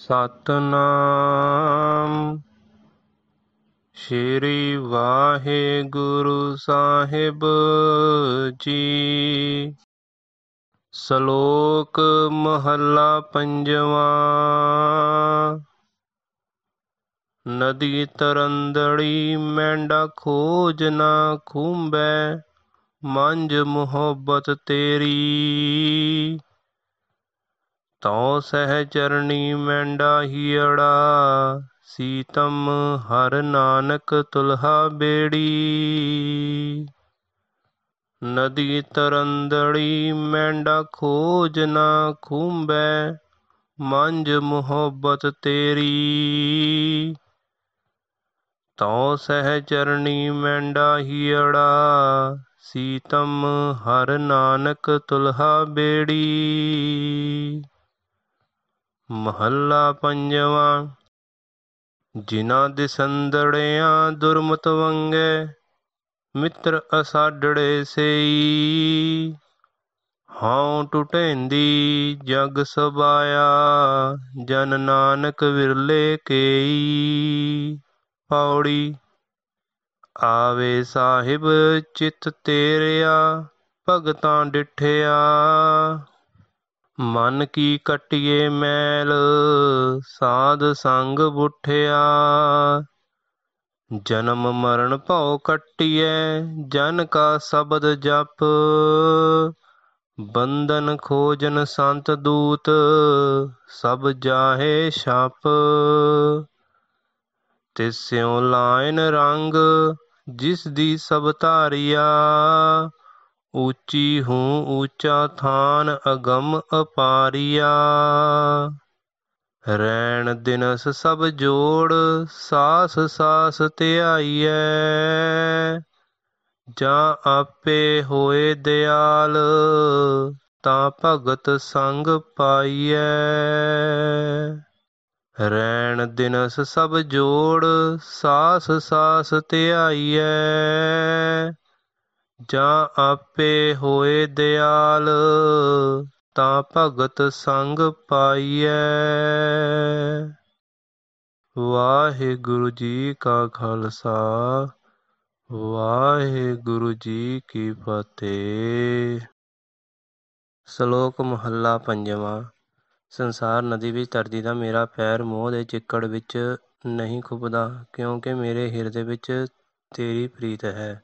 ਸਤਨਾਮ ਸ਼੍ਰੀ ਵਾਹਿਗੁਰੂ ਸਾਹਿਬ ਜੀ ਸ਼ਲੋਕ ਮਹੱਲਾ ਪੰਜਵਾਂ ਨਦੀ ਤਰੰਦੜੀ ਮੈਂਡਾ ਖੋਜ ਨਾ ਖੁੰਬੈ ਮੰਜ ਮੁਹੱਬਤ ਤੇਰੀ ਤਉ ਚਰਣੀ ਮੈਂਡਾ ਹੀੜਾ ਸੀਤਮ ਹਰ ਨਾਨਕ ਤੁਲਹਾ ਬੇੜੀ ਨਦੀ ਤਰੰਦੜੀ ਮੈਂਡਾ ਖੋਜ ਨਾ ਖੂੰਬੈ ਮੰਜ ਮੁਹੱਬਤ ਤੇਰੀ ਤਉ ਚਰਣੀ ਮੈਂਡਾ ਹੀੜਾ ਸੀਤਮ ਹਰ ਨਾਨਕ ਤੁਲਹਾ ਬੇੜੀ ਮਹੱਲਾ ਪੰਜਵਾਂ ਜਿਨ੍ਹਾਂ ਦੇ ਸੰਦੜਿਆਂ ਦੁਰਮਤ ਵੰਗੇ ਮਿੱਤਰ ਅਸਾਡੜੇ ਸਈ ਹਉ ਟੁਟੈਂਦੀ ਜਗ ਸਬਾਇਆ ਜਨ ਨਾਨਕ ਵਿਰਲੇ ਕੇਈ ਪੌੜੀ ਆਵੇ ਸਾਹਿਬ ਚਿਤ ਤੇਰਿਆ ਭਗਤਾਂ ਡਿਠਿਆ ਮਨ ਕੀ ਕਟਿਏ ਮੈਲ ਸਾਧ ਸੰਗ ਬੁਠਿਆ ਜਨਮ ਮਰਨ ਭਉ ਕਟਿਏ ਜਨ ਕਾ ਸ਼ਬਦ ਜਪ ਬੰਧਨ ਖੋਜਨ ਸੰਤ ਦੂਤ ਸਭ ਜਾਹੇ ਛਾਪ ਤਿਸਿਉ ਲਾਇਨ ਰੰਗ ਜਿਸ ਦੀ ਸਭ ਧਾਰਿਆ ਉੱਚੀ ਹੂੰ ਉੱਚਾ ਥਾਨ ਅਗੰਮ ਅਪਾਰੀਆ ਰੈਣ ਦਿਨਸ ਸਭ ਜੋੜ ਸਾਸ ਸਾਸ ਧਿਆਈਐ ਜਾਂ ਆਪੇ ਹੋਏ ਦਿਆਲ ਤਾਂ ਭਗਤ ਸੰਗ ਪਾਈਐ ਰੈਣ ਦਿਨਸ ਸਭ ਜੋੜ ਸਾਸ ਸਾਸ ਧਿਆਈਐ ਜਾਂ ਆਪੇ ਹੋਏ ਦਿਆਲ ਤਾਂ ਭਗਤ ਸੰਗ ਪਾਈਐ ਵਾਹਿਗੁਰੂ ਜੀ ਕਾ ਖਾਲਸਾ ਵਾਹਿਗੁਰੂ ਜੀ ਕੀ ਫਤਿਹ ਸ਼ਲੋਕ ਮਹੱਲਾ ਪੰਜਵਾਂ ਸੰਸਾਰ ਨਦੀ ਵਿੱਚ ਤਰਦੀ ਦਾ ਮੇਰਾ ਪੈਰ ਮੋਹ ਦੇ ਚਿੱਕੜ ਵਿੱਚ ਨਹੀਂ ਖੁੱਬਦਾ ਕਿਉਂਕਿ ਮੇਰੇ ਹਿਰਦੇ ਵਿੱਚ ਤੇਰੀ ਪ੍ਰੀਤ ਹੈ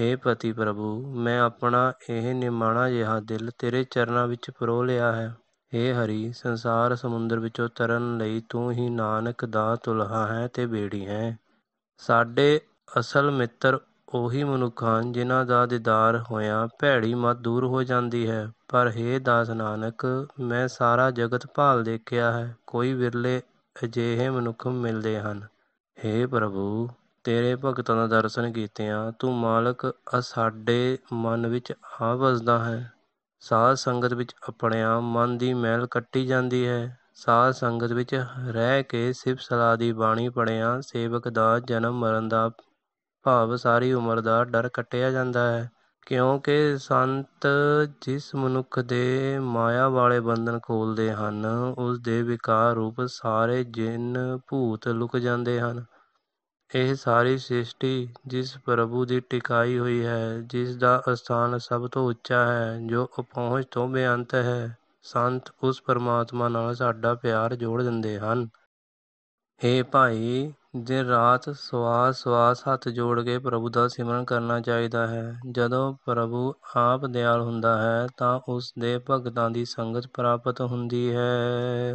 ਹੇ ਪਤੀ ਪ੍ਰਭੂ ਮੈਂ ਆਪਣਾ ਇਹ ਨਿਮਾਣਾ ਜਿਹਾ ਦਿਲ ਤੇਰੇ ਚਰਨਾਂ ਵਿੱਚ ਪਰੋ ਲਿਆ ਹੈ ਹੇ ਹਰੀ ਸੰਸਾਰ ਸਮੁੰਦਰ ਵਿੱਚੋਂ ਤਰਨ ਲਈ ਤੂੰ ਹੀ ਨਾਨਕ ਦਾ ਤੁਲਹਾ ਹੈ ਤੇ ਬੇੜੀ ਹੈ ਸਾਡੇ ਅਸਲ ਮਿੱਤਰ ਉਹੀ ਮਨੁੱਖਾਂ ਜਿਨ੍ਹਾਂ ਦਾ ਦੀਦਾਰ ਹੋਇਆ ਭੈੜੀ ਮਤ ਦੂਰ ਹੋ ਜਾਂਦੀ ਹੈ ਪਰ ਹੇ ਦਾਸ ਨਾਨਕ ਮੈਂ ਸਾਰਾ ਜਗਤ ਭਾਲ ਦੇਖਿਆ ਹੈ ਕੋਈ ਵਿਰਲੇ ਅਜਿਹੇ ਮਨੁੱਖ ਮਿਲਦੇ ਹਨ ਹੇ ਪ੍ਰਭੂ ਤੇਰੇ ਭਗਤਾਂ ਦਾ ਦਰਸ਼ਨ ਕੀਤਿਆਂ ਤੂੰ ਮਾਲਕ ਸਾਡੇ ਮਨ ਵਿੱਚ ਆ ਵਸਦਾ ਹੈ ਸਾਧ ਸੰਗਤ ਵਿੱਚ ਆਪਣਿਆ ਮਨ ਦੀ ਮੈਲ ਕੱਟੀ ਜਾਂਦੀ ਹੈ ਸਾਧ ਸੰਗਤ ਵਿੱਚ ਰਹਿ ਕੇ ਸਿਫ ਸਲਾ ਦੀ ਬਾਣੀ ਪੜਿਆਂ ਸੇਵਕ ਦਾ ਜਨਮ ਮਰਨ ਦਾ ਭਾਵ ਸਾਰੀ ਉਮਰ ਦਾ ਡਰ ਕੱਟਿਆ ਜਾਂਦਾ ਹੈ ਕਿਉਂਕਿ ਸੰਤ ਜਿਸ ਮਨੁੱਖ ਦੇ ਮਾਇਆ ਵਾਲੇ ਬੰਧਨ ਖੋਲਦੇ ਹਨ ਉਸ ਦੇ ਵਿਕਾਰ ਰੂਪ ਸਾਰੇ ਜਿੰਨ ਭੂਤ ਲੁਕ ਜਾਂਦੇ ਹਨ ਇਹ ਸਾਰੀ ਸ੍ਰਿਸ਼ਟੀ ਜਿਸ ਪ੍ਰਭੂ ਦੀ ਟਿਕਾਈ ਹੋਈ ਹੈ ਜਿਸ ਦਾ ਅਸਥਾਨ ਸਭ ਤੋਂ ਉੱਚਾ ਹੈ ਜੋ ਅਪਹੁੰਚ ਤੋਂ ਬੇਅੰਤ ਹੈ ਸੰਤ ਉਸ ਪਰਮਾਤਮਾ ਨਾਲ ਸਾਡਾ ਪਿਆਰ ਜੋੜ ਦਿੰਦੇ ਹਨ ਹੇ ਭਾਈ ਦਿਨ ਰਾਤ ਸਵਾਸ ਸਵਾਸ ਹੱਥ ਜੋੜ ਕੇ ਪ੍ਰਭੂ ਦਾ ਸਿਮਰਨ ਕਰਨਾ ਚਾਹੀਦਾ ਹੈ ਜਦੋਂ ਪ੍ਰਭੂ ਆਪ ਦਿਆਲ ਹੁੰਦਾ ਹੈ ਤਾਂ ਉਸ ਦੇ ਭਗਤਾਂ ਦੀ ਸੰਗਤ ਪ੍ਰਾਪਤ ਹੁੰਦੀ ਹੈ